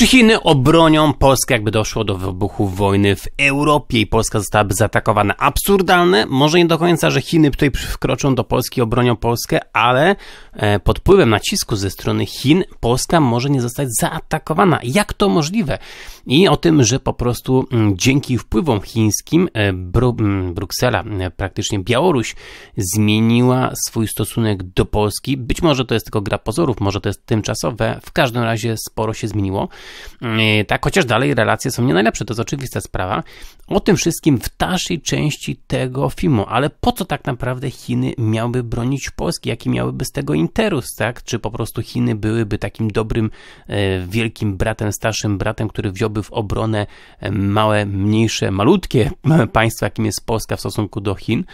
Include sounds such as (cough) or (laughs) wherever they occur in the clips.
Czy Chiny obronią Polskę, jakby doszło do wybuchu wojny w Europie i Polska zostałaby zaatakowana? Absurdalne, może nie do końca, że Chiny tutaj wkroczą do Polski, obronią Polskę, ale e, pod wpływem nacisku ze strony Chin Polska może nie zostać zaatakowana. Jak to możliwe? I o tym, że po prostu mm, dzięki wpływom chińskim e, Bru mm, Bruksela, e, praktycznie Białoruś, zmieniła swój stosunek do Polski. Być może to jest tylko gra pozorów, może to jest tymczasowe, w każdym razie sporo się zmieniło. E, tak, chociaż dalej relacje są nie najlepsze, to jest oczywista sprawa. O tym wszystkim w dalszej części tego filmu, ale po co tak naprawdę Chiny miałyby bronić Polski? Jaki miałyby z tego interes, tak? Czy po prostu Chiny byłyby takim dobrym, e, wielkim bratem, starszym bratem, który wziąłby w obronę e, małe, mniejsze, malutkie (laughs) państwo, jakim jest Polska w stosunku do Chin?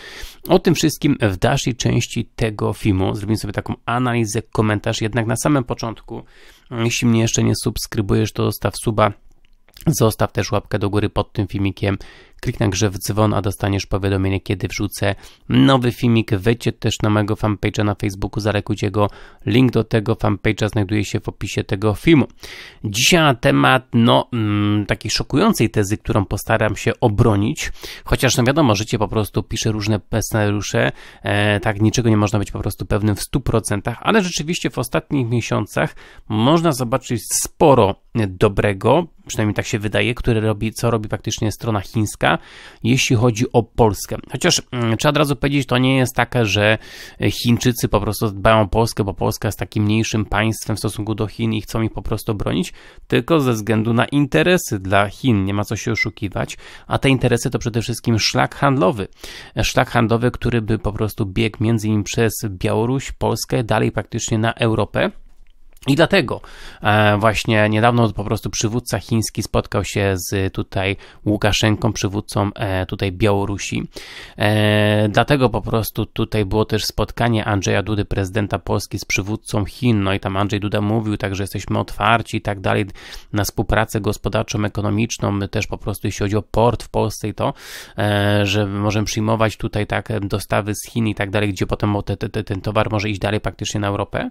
O tym wszystkim w dalszej części tego filmu. Zrobimy sobie taką analizę, komentarz, jednak na samym początku jeśli mnie jeszcze nie subskrybujesz, to zostaw suba. Zostaw też łapkę do góry pod tym filmikiem. Kliknij grze w dzwon, a dostaniesz powiadomienie, kiedy wrzucę nowy filmik. Wejdźcie też na mojego fanpage'a na Facebooku, zalekujcie go. Link do tego fanpage'a znajduje się w opisie tego filmu. Dzisiaj na temat, no, mm, takiej szokującej tezy, którą postaram się obronić, chociaż, no wiadomo, życie po prostu pisze różne scenariusze, e, tak, niczego nie można być po prostu pewnym w 100%, ale rzeczywiście w ostatnich miesiącach można zobaczyć sporo dobrego, przynajmniej tak się wydaje, które robi, co robi praktycznie strona chińska, jeśli chodzi o Polskę. Chociaż mm, trzeba od razu powiedzieć, to nie jest takie, że e, Chińczycy po prostu dbają o Polskę, bo Polska jest takim mniejszym państwem w stosunku do Chin i chcą ich po prostu bronić, tylko ze względu na interesy dla Chin. Nie ma co się oszukiwać, a te interesy to przede wszystkim szlak handlowy. E, szlak handlowy, który by po prostu biegł między innymi przez Białoruś, Polskę, dalej praktycznie na Europę. I dlatego e, właśnie niedawno po prostu przywódca chiński spotkał się z tutaj Łukaszenką, przywódcą e, tutaj Białorusi. E, dlatego po prostu tutaj było też spotkanie Andrzeja Dudy, prezydenta Polski, z przywódcą Chin. No i tam Andrzej Duda mówił tak, że jesteśmy otwarci i tak dalej na współpracę gospodarczą, ekonomiczną. My też po prostu jeśli chodzi o port w Polsce i to, że możemy przyjmować tutaj tak dostawy z Chin i tak dalej, gdzie potem ten, ten towar może iść dalej praktycznie na Europę.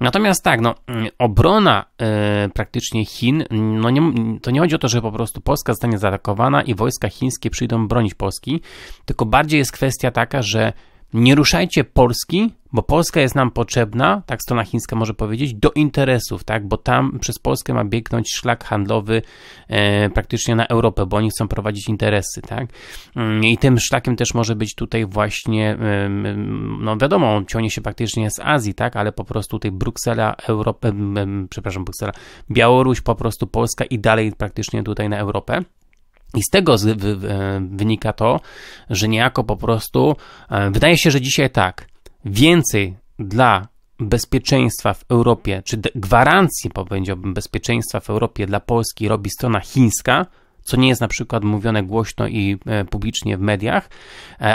Natomiast tak, no Mm, obrona e, praktycznie Chin, no nie, to nie chodzi o to, że po prostu Polska zostanie zaatakowana i wojska chińskie przyjdą bronić Polski, tylko bardziej jest kwestia taka, że nie ruszajcie Polski, bo Polska jest nam potrzebna, tak strona chińska może powiedzieć, do interesów, tak, bo tam przez Polskę ma biegnąć szlak handlowy e, praktycznie na Europę, bo oni chcą prowadzić interesy, tak. Mm, I tym szlakiem też może być tutaj właśnie, e, no wiadomo, ciągnie się praktycznie z Azji, tak, ale po prostu tutaj Bruksela, Europa, e, przepraszam, Bruksela, Białoruś, po prostu Polska i dalej praktycznie tutaj na Europę. I z tego e, wynika to, że niejako po prostu e, wydaje się, że dzisiaj tak, więcej dla bezpieczeństwa w Europie, czy gwarancji, powiedziałbym, bezpieczeństwa w Europie dla Polski robi strona chińska, co nie jest na przykład mówione głośno i e, publicznie w mediach,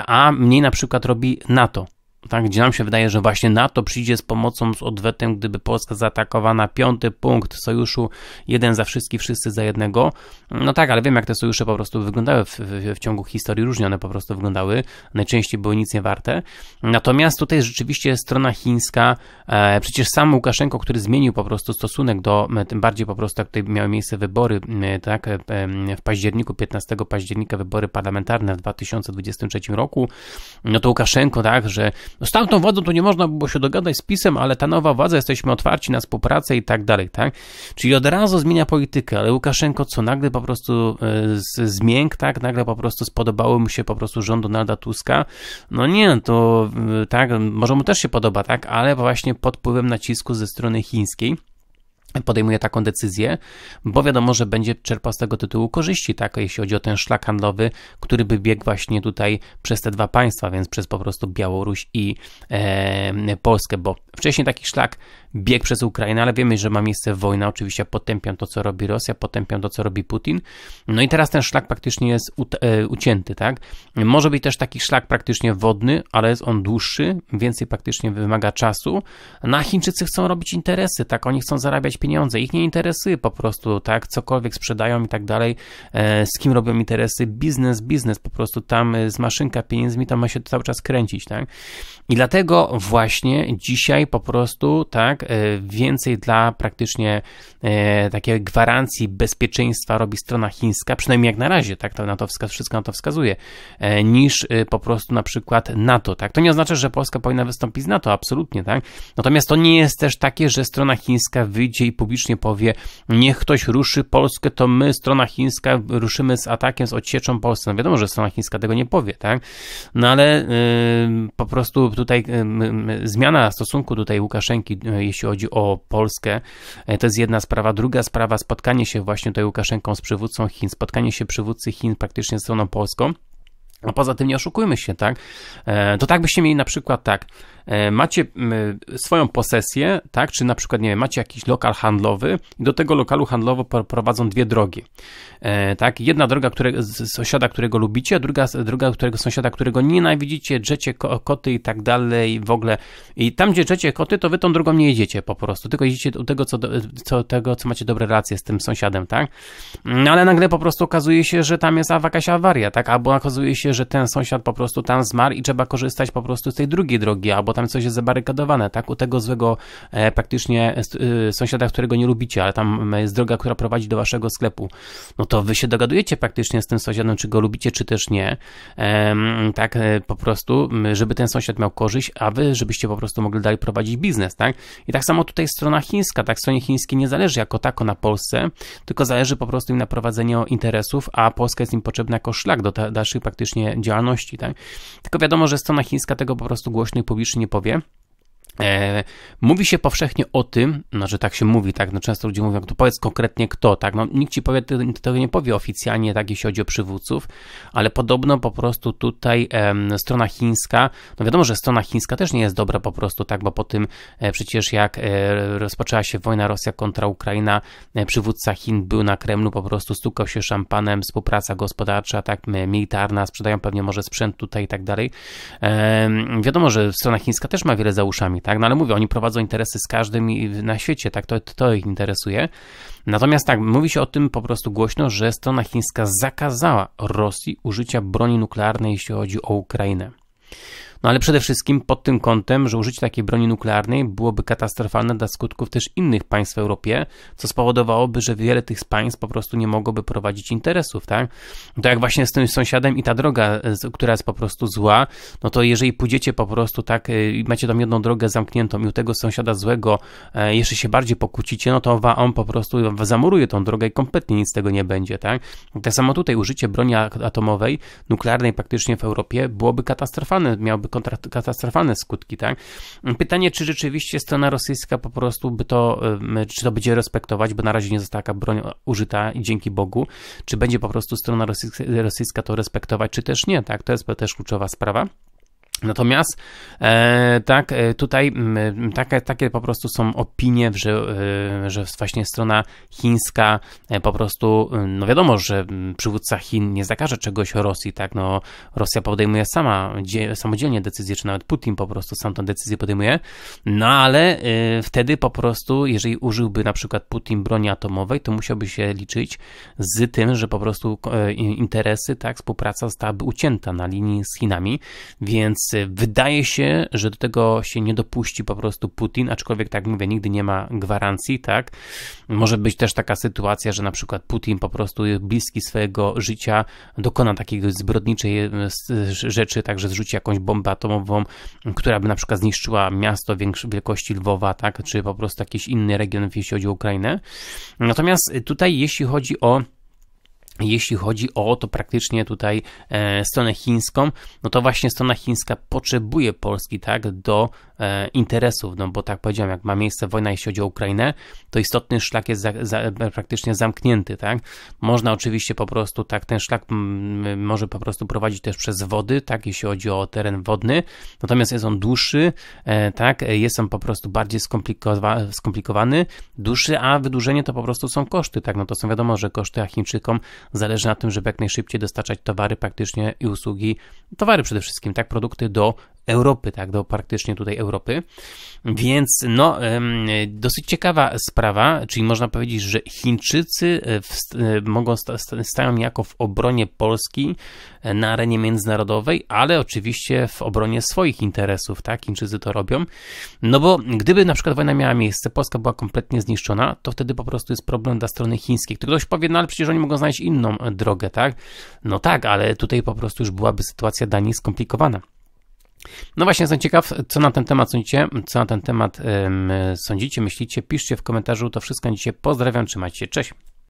a mniej na przykład robi NATO tak, gdzie nam się wydaje, że właśnie NATO przyjdzie z pomocą, z odwetem, gdyby Polska zaatakowana. Piąty punkt sojuszu, jeden za wszystkich, wszyscy za jednego. No tak, ale wiem, jak te sojusze po prostu wyglądały w, w, w ciągu historii, różnie one po prostu wyglądały. Najczęściej były nic nie warte. Natomiast tutaj rzeczywiście strona chińska, e, przecież sam Łukaszenko, który zmienił po prostu stosunek do, e, tym bardziej po prostu, jak tutaj miały miejsce wybory, e, tak, e, w październiku, 15 października, wybory parlamentarne w 2023 roku, no to Łukaszenko, tak, że no z tamtą władzą to nie można było się dogadać z PiSem, ale ta nowa władza, jesteśmy otwarci na współpracę i tak dalej, tak? Czyli od razu zmienia politykę, ale Łukaszenko co, nagle po prostu e, z, zmięk, tak? Nagle po prostu spodobało mu się po prostu rząd Donalda Tuska. No nie, to e, tak, może mu też się podoba, tak? Ale właśnie pod wpływem nacisku ze strony chińskiej podejmuje taką decyzję, bo wiadomo, że będzie czerpał z tego tytułu korzyści, tak, jeśli chodzi o ten szlak handlowy, który by biegł właśnie tutaj przez te dwa państwa, więc przez po prostu Białoruś i e, Polskę, bo wcześniej taki szlak biegł przez Ukrainę, ale wiemy, że ma miejsce wojna, oczywiście potępiam to, co robi Rosja, potępiam to, co robi Putin, no i teraz ten szlak praktycznie jest e, ucięty, tak, może być też taki szlak praktycznie wodny, ale jest on dłuższy, więcej praktycznie wymaga czasu, na Chińczycy chcą robić interesy, tak, oni chcą zarabiać pieniądze, ich nie interesuje po prostu, tak, cokolwiek sprzedają i tak dalej, e, z kim robią interesy, biznes, biznes, po prostu tam e, z maszynka pieniędzmi, tam ma się cały czas kręcić, tak. I dlatego właśnie dzisiaj po prostu, tak, e, więcej dla praktycznie takiej gwarancji bezpieczeństwa robi strona chińska, przynajmniej jak na razie, tak, to na to wskaz, wszystko na to wskazuje, niż po prostu na przykład NATO, tak. To nie oznacza, że Polska powinna wystąpić z NATO, absolutnie, tak. Natomiast to nie jest też takie, że strona chińska wyjdzie i publicznie powie, niech ktoś ruszy Polskę, to my, strona chińska, ruszymy z atakiem, z odsieczą Polskę. No wiadomo, że strona chińska tego nie powie, tak? No ale y, po prostu tutaj y, zmiana stosunku tutaj Łukaszenki, yy, jeśli chodzi o Polskę, y, to jest jedna sprawa. Druga sprawa, spotkanie się właśnie tutaj Łukaszenką z przywódcą Chin, spotkanie się przywódcy Chin praktycznie z stroną polską. A poza tym nie oszukujmy się, tak? E, to tak byście mieli na przykład tak, e, macie swoją posesję, tak? Czy na przykład, nie wiem, macie jakiś lokal handlowy i do tego lokalu handlowo prowadzą dwie drogi, e, tak? Jedna droga które, sąsiada, którego lubicie, a druga, druga którego sąsiada, którego nienawidzicie, drzecie koty i tak dalej w ogóle. I tam, gdzie drzecie koty, to wy tą drogą nie jedziecie po prostu, tylko jedziecie do tego, co, co, tego, co macie dobre relacje z tym sąsiadem, tak? No ale nagle po prostu okazuje się, że tam jest jakaś awaria, tak? Albo okazuje się, się, że ten sąsiad po prostu tam zmarł i trzeba korzystać po prostu z tej drugiej drogi, albo tam coś jest zabarykadowane, tak? U tego złego e, praktycznie e, e sąsiada, którego nie lubicie, ale tam e, jest droga, która prowadzi do waszego sklepu. No to wy się dogadujecie praktycznie z tym sąsiadem, czy go lubicie, czy też nie. Tak, e, tak, po prostu, żeby ten sąsiad miał korzyść, a wy, żebyście po prostu mogli dalej prowadzić biznes, tak? I tak samo tutaj strona chińska, tak? Stronie chińskiej nie zależy jako tako na Polsce, tylko zależy po prostu im na prowadzeniu interesów, a Polska jest im potrzebna jako szlak do dalszych praktycznie właśnie działalności. Tak? Tylko wiadomo, że strona chińska tego po prostu głośno i publicznie nie powie. E, mówi się powszechnie o tym, no, że tak się mówi, tak, no często ludzie mówią, to powiedz konkretnie kto, tak, no nikt ci powie, tego nie powie oficjalnie, tak, jeśli chodzi o przywódców, ale podobno po prostu tutaj e, strona chińska, no wiadomo, że strona chińska też nie jest dobra po prostu, tak, bo po tym e, przecież jak e, rozpoczęła się wojna Rosja kontra Ukraina, e, przywódca Chin był na Kremlu, po prostu stukał się szampanem, współpraca gospodarcza, tak, militarna, sprzedają pewnie może sprzęt tutaj i tak dalej. Wiadomo, że strona chińska też ma wiele za uszami, tak, tak, no ale mówię, oni prowadzą interesy z każdym na świecie, tak, to, to ich interesuje. Natomiast tak, mówi się o tym po prostu głośno, że strona chińska zakazała Rosji użycia broni nuklearnej, jeśli chodzi o Ukrainę. No ale przede wszystkim pod tym kątem, że użycie takiej broni nuklearnej byłoby katastrofalne dla skutków też innych państw w Europie, co spowodowałoby, że wiele tych państw po prostu nie mogłoby prowadzić interesów, tak? To no tak jak właśnie z tym sąsiadem i ta droga, która jest po prostu zła, no to jeżeli pójdziecie po prostu tak y, i macie tam jedną drogę zamkniętą i u tego sąsiada złego e, jeszcze się bardziej pokłócicie, no to on po prostu zamuruje tą drogę i kompletnie nic z tego nie będzie, tak? Tak samo tutaj użycie broni atomowej, nuklearnej praktycznie w Europie byłoby katastrofalne, miałby katastrofalne skutki, tak? Pytanie, czy rzeczywiście strona rosyjska po prostu by to, czy to będzie respektować, bo na razie nie została taka broń użyta i dzięki Bogu, czy będzie po prostu strona rosyjska to respektować, czy też nie, tak? To jest też kluczowa sprawa. Natomiast e, tak, e, tutaj takie, takie po prostu są opinie, że, e, że właśnie strona chińska e, po prostu, no wiadomo, że przywódca Chin nie zakaże czegoś Rosji, tak, no Rosja podejmuje sama, samodzielnie decyzję, czy nawet Putin po prostu sam tę decyzję podejmuje, no ale e, wtedy po prostu, jeżeli użyłby na przykład Putin broni atomowej, to musiałby się liczyć z tym, że po prostu interesy, tak, współpraca zostałaby ucięta na linii z Chinami, więc wydaje się, że do tego się nie dopuści po prostu Putin, aczkolwiek tak mówię, nigdy nie ma gwarancji, tak? Może być też taka sytuacja, że na przykład Putin po prostu bliski swojego życia dokona takiej zbrodniczej e, rzeczy, także zrzuci jakąś bombę atomową, która by na przykład zniszczyła miasto wielkości Lwowa, tak? Czy po prostu jakiś inny region, jeśli chodzi o Ukrainę. Natomiast tutaj, jeśli chodzi o jeśli chodzi o to praktycznie tutaj e, stronę chińską, no to właśnie strona chińska potrzebuje Polski tak do E, interesów, no bo tak powiedziałem, jak ma miejsce wojna, jeśli chodzi o Ukrainę, to istotny szlak jest za, za, praktycznie zamknięty, tak? Można oczywiście po prostu, tak, ten szlak może po prostu prowadzić też przez wody, tak, jeśli chodzi o teren wodny, natomiast jest on dłuższy, e, tak, jest on po prostu bardziej skomplikowa skomplikowany, dłuższy, a wydłużenie to po prostu są koszty, tak, no to są wiadomo, że koszty, a Chińczykom zależy na tym, żeby jak najszybciej dostarczać towary praktycznie i usługi, towary przede wszystkim, tak, produkty do Europy, tak, do praktycznie tutaj Europy. Więc no, dosyć ciekawa sprawa, czyli można powiedzieć, że Chińczycy e, e, mogą stają jako w obronie Polski e, na arenie międzynarodowej, ale oczywiście w obronie swoich interesów, tak, Chińczycy to robią. No bo gdyby na przykład wojna miała miejsce, Polska była kompletnie zniszczona, to wtedy po prostu jest problem dla strony chińskiej. Ktoś powie, no ale przecież oni mogą znaleźć inną drogę, tak? No tak, ale tutaj po prostu już byłaby sytuacja Danii skomplikowana. No właśnie, jestem ciekaw, co na ten temat sądzicie, co na ten temat ym, sądzicie, myślicie, piszcie w komentarzu, to wszystko na dzisiaj. Pozdrawiam, trzymajcie się, cześć!